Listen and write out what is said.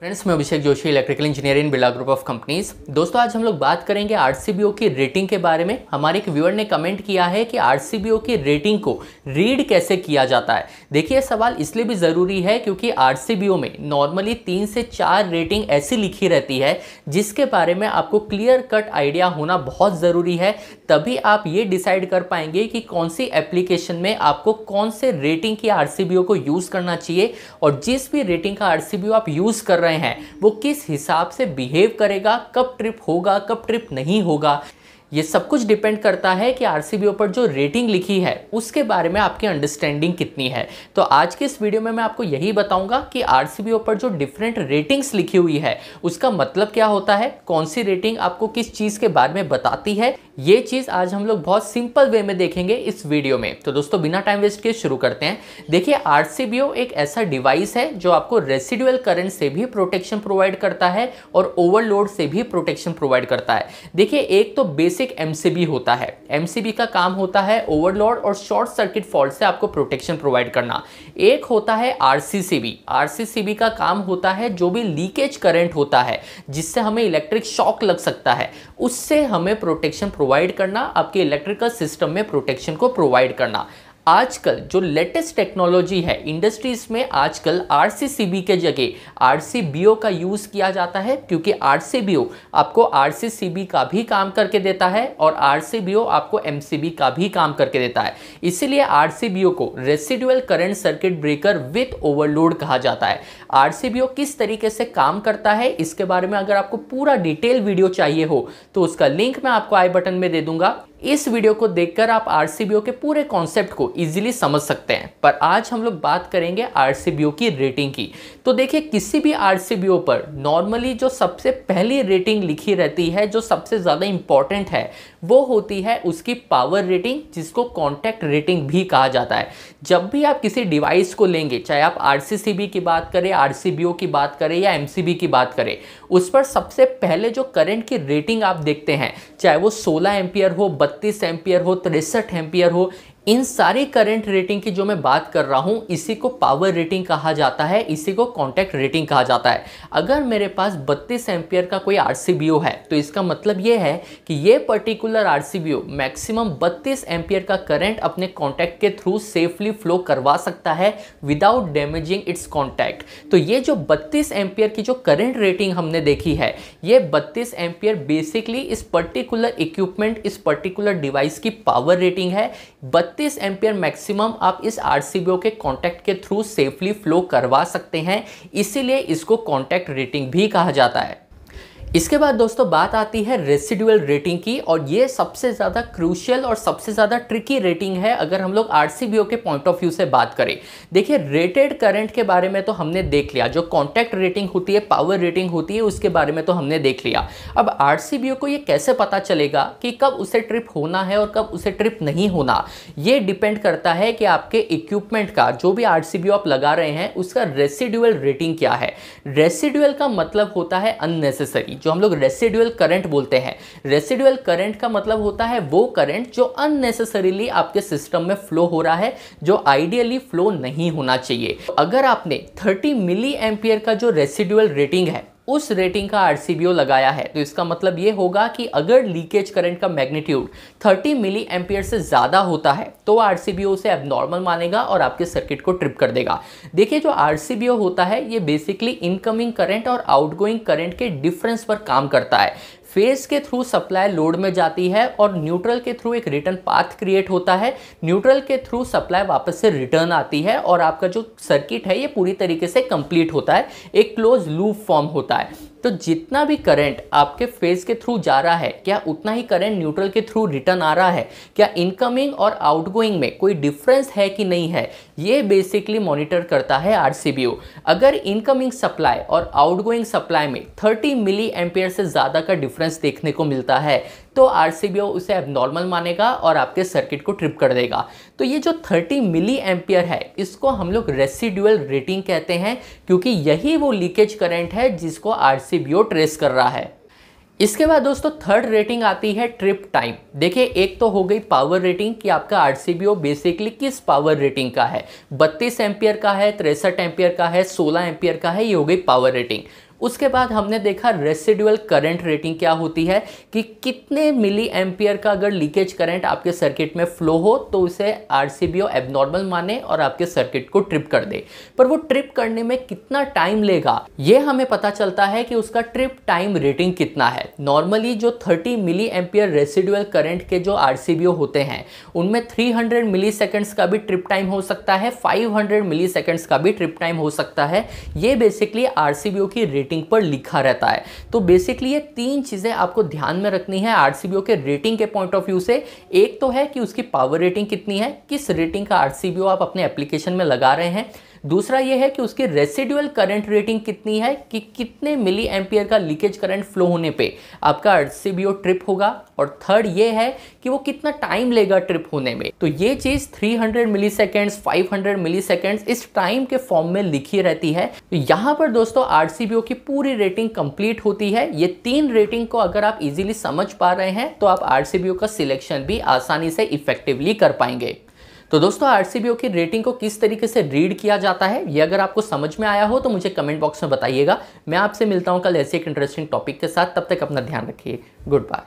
friends मैं Abhishek Joshi electrical engineering Birla group of companies दोस्तों आज हम लोग बात करेंगे आर की रेटिंग के बारे में हमारे एक व्यूअर ने कमेंट किया है कि आर की रेटिंग को रीड कैसे किया जाता है देखिए सवाल इसलिए भी ज़रूरी है क्योंकि आर में नॉर्मली तीन से चार रेटिंग ऐसी लिखी रहती है जिसके बारे में आपको क्लियर कट आइडिया होना बहुत ज़रूरी है तभी आप ये डिसाइड कर पाएंगे कि कौन सी एप्लीकेशन में आपको कौन से रेटिंग की आर को यूज़ करना चाहिए और जिस भी रेटिंग का आर आप यूज़ कर रहे रहे हैं वो किस हिसाब से बिहेव करेगा कब ट्रिप होगा कब ट्रिप नहीं होगा ये सब कुछ डिपेंड करता है कि आर पर जो रेटिंग लिखी है उसके बारे में आपकी अंडरस्टैंडिंग कितनी है तो आज के इस वीडियो में मैं आपको यही बताऊंगा कि आर पर जो डिफरेंट रेटिंग्स लिखी हुई है उसका मतलब क्या होता है कौन सी रेटिंग आपको किस चीज़ के बारे में बताती है ये चीज़ आज हम लोग बहुत सिंपल वे में देखेंगे इस वीडियो में तो दोस्तों बिना टाइम वेस्ट किए शुरू करते हैं देखिए आर एक ऐसा डिवाइस है जो आपको रेसिडुअल करंट से भी प्रोटेक्शन प्रोवाइड करता है और ओवरलोड से भी प्रोटेक्शन प्रोवाइड करता है देखिए एक तो बेसिक एम होता है एम का काम होता है ओवरलोड और शॉर्ट सर्किट फॉल्ट से आपको प्रोटेक्शन प्रोवाइड करना एक होता है आर आरसीसीबी का काम होता है जो भी लीकेज करंट होता है जिससे हमें इलेक्ट्रिक शॉक लग सकता है उससे हमें प्रोटेक्शन प्रोवाइड करना आपके इलेक्ट्रिकल सिस्टम में प्रोटेक्शन को प्रोवाइड करना आजकल जो लेटेस्ट टेक्नोलॉजी है इंडस्ट्रीज में आजकल आर के जगह आर का यूज़ किया जाता है क्योंकि आर आपको आर का भी काम करके देता है और आर आपको एम का भी काम करके देता है इसीलिए आर को residual current circuit breaker with overload कहा जाता है आर किस तरीके से काम करता है इसके बारे में अगर आपको पूरा डिटेल वीडियो चाहिए हो तो उसका लिंक मैं आपको आई बटन में दे दूंगा इस वीडियो को देखकर आप आर के पूरे कॉन्सेप्ट को इजीली समझ सकते हैं पर आज हम लोग बात करेंगे आर की रेटिंग की तो देखिए किसी भी आर पर नॉर्मली जो सबसे पहली रेटिंग लिखी रहती है जो सबसे ज़्यादा इम्पॉर्टेंट है वो होती है उसकी पावर रेटिंग जिसको कॉन्टैक्ट रेटिंग भी कहा जाता है जब भी आप किसी डिवाइस को लेंगे चाहे आप आर की बात करें आर की बात करें या एम की बात करें उस पर सबसे पहले जो करंट की रेटिंग आप देखते हैं चाहे वो सोलह एम्पियर हो बत्तीस एम्पियर हो तिरसठ एम्पियर हो इन सारे करंट रेटिंग की जो मैं बात कर रहा हूँ इसी को पावर रेटिंग कहा जाता है इसी को कॉन्टैक्ट रेटिंग कहा जाता है अगर मेरे पास बत्तीस एम्पियर का कोई आर है तो इसका मतलब यह है कि ये पर्टिकुलर आर मैक्सिमम बत्तीस एम्पियर का करंट अपने कॉन्टैक्ट के थ्रू सेफली फ्लो करवा सकता है विदाउट डैमेजिंग इट्स कॉन्टैक्ट तो ये जो बत्तीस एम्पियर की जो करेंट रेटिंग हमने देखी है ये बत्तीस एम्पियर बेसिकली इस पर्टिकुलर इक्विपमेंट इस पर्टिकुलर डिवाइस की पावर रेटिंग है बत्तीस बत्तीस एम्पियर मैक्सिमम आप इस आर के कॉन्टैक्ट के थ्रू सेफली फ्लो करवा सकते हैं इसीलिए इसको कॉन्टैक्ट रेटिंग भी कहा जाता है इसके बाद दोस्तों बात आती है रेसिडुअल रेटिंग की और ये सबसे ज़्यादा क्रूशियल और सबसे ज़्यादा ट्रिकी रेटिंग है अगर हम लोग आर के पॉइंट ऑफ व्यू से बात करें देखिए रेटेड करंट के बारे में तो हमने देख लिया जो कॉन्टैक्ट रेटिंग होती है पावर रेटिंग होती है उसके बारे में तो हमने देख लिया अब आर को ये कैसे पता चलेगा कि कब उसे ट्रिप होना है और कब उसे ट्रिप नहीं होना ये डिपेंड करता है कि आपके इक्विपमेंट का जो भी आर आप लगा रहे हैं उसका रेसिडुअल रेटिंग क्या है रेसिडुअल का मतलब होता है अननेसेसरी जो हम लोग रेसिडुअल करंट बोलते हैं रेसिडुअल करंट का मतलब होता है वो करंट जो अननेसेसरीली आपके सिस्टम में फ्लो हो रहा है जो आइडियली फ्लो नहीं होना चाहिए अगर आपने 30 मिली एम्पियर का जो रेसिडुअल रेटिंग है उस रेटिंग का आर लगाया है तो इसका मतलब ये होगा कि अगर लीकेज करंट का मैग्नीट्यूड 30 मिली एम्पियर से ज़्यादा होता है तो आर उसे एबनॉर्मल मानेगा और आपके सर्किट को ट्रिप कर देगा देखिए जो आर होता है ये बेसिकली इनकमिंग करंट और आउटगोइंग करंट के डिफरेंस पर काम करता है फेस के थ्रू सप्लाई लोड में जाती है और न्यूट्रल के थ्रू एक रिटर्न पाथ क्रिएट होता है न्यूट्रल के थ्रू सप्लाई वापस से रिटर्न आती है और आपका जो सर्किट है ये पूरी तरीके से कंप्लीट होता है एक क्लोज लूप फॉर्म होता है तो जितना भी करंट आपके फेज के थ्रू जा रहा है क्या उतना ही करंट न्यूट्रल के थ्रू रिटर्न आ रहा है क्या इनकमिंग और आउटगोइंग में कोई डिफरेंस है कि नहीं है ये बेसिकली मॉनिटर करता है आर अगर इनकमिंग सप्लाई और आउटगोइंग सप्लाई में 30 मिली एम्पियर से ज़्यादा का डिफरेंस देखने को मिलता है तो आर उसे एबनॉर्मल मानेगा और आपके सर्किट को ट्रिप कर देगा तो ये जो 30 मिली एम्पियर है इसको हम लोग रेसिड्यूअल रेटिंग कहते हैं क्योंकि यही वो लीकेज करंट है जिसको आर आरसीबीओ ट्रेस कर रहा है इसके बाद दोस्तों थर्ड रेटिंग आती है ट्रिप टाइम देखिए एक तो हो गई पावर रेटिंग कि आपका आरसीबीओ बेसिकली किस पावर रेटिंग का है बत्तीस एम्पियर का है तिरसठ एम्पियर का है सोलह एम्पियर का है ये हो गई पावर रेटिंग उसके बाद हमने देखा रेसिडुअल करंट रेटिंग क्या होती है कि कितने मिली एम्पियर का अगर लीकेज करंट आपके सर्किट में फ्लो हो तो उसे R C B O abnormal माने और आपके सर्किट को ट्रिप कर दे पर वो ट्रिप करने में कितना टाइम लेगा ये हमें पता चलता है कि उसका ट्रिप टाइम रेटिंग कितना है नॉर्मली जो 30 मिली एम्पियर रेसिडुअल करंट के जो आर सी बी ओ होते हैं उनमें 300 मिली सेकेंड्स का भी ट्रिप टाइम हो सकता है 500 मिली सेकेंड्स का भी ट्रिप टाइम हो सकता है ये basically R C B O की रेटिंग रेटिंग पर लिखा रहता है तो बेसिकली ये तीन चीज़ें आपको ध्यान में रखनी है आर के रेटिंग के पॉइंट ऑफ व्यू से एक तो है कि उसकी पावर रेटिंग कितनी है किस रेटिंग का आर आप अपने एप्लीकेशन में लगा रहे हैं दूसरा यह है कि उसकी रेसिडुअल करंट रेटिंग कितनी है कि कितने मिली एम्पियर का लीकेज करंट फ्लो होने पे आपका आरसीबीओ ट्रिप होगा और थर्ड ये है कि वो कितना टाइम लेगा ट्रिप होने में तो ये चीज़ 300 milliseconds five milliseconds इस टाइम के फॉर्म में लिखी रहती है तो पर दोस्तों आरसीबीओ की पूरी रेटिंग कंप्लीट होती है ये तीन रेटिंग को अगर आप इजीली समझ पा रहे हैं तो आप आरसीबीओ का सिलेक्शन भी आसानी से इफेक्टिवली कर पाएंगे तो दोस्तों आरसीबीओ की रेटिंग को किस तरीके से रीड किया जाता है ये अगर आपको समझ में आया हो तो मुझे कमेंट बॉक्स में बताइएगा मैं आपसे मिलता हूँ कल ऐसे एक इंटरेस्टिंग टॉपिक के साथ तब तक अपना ध्यान रखिए गुड बाय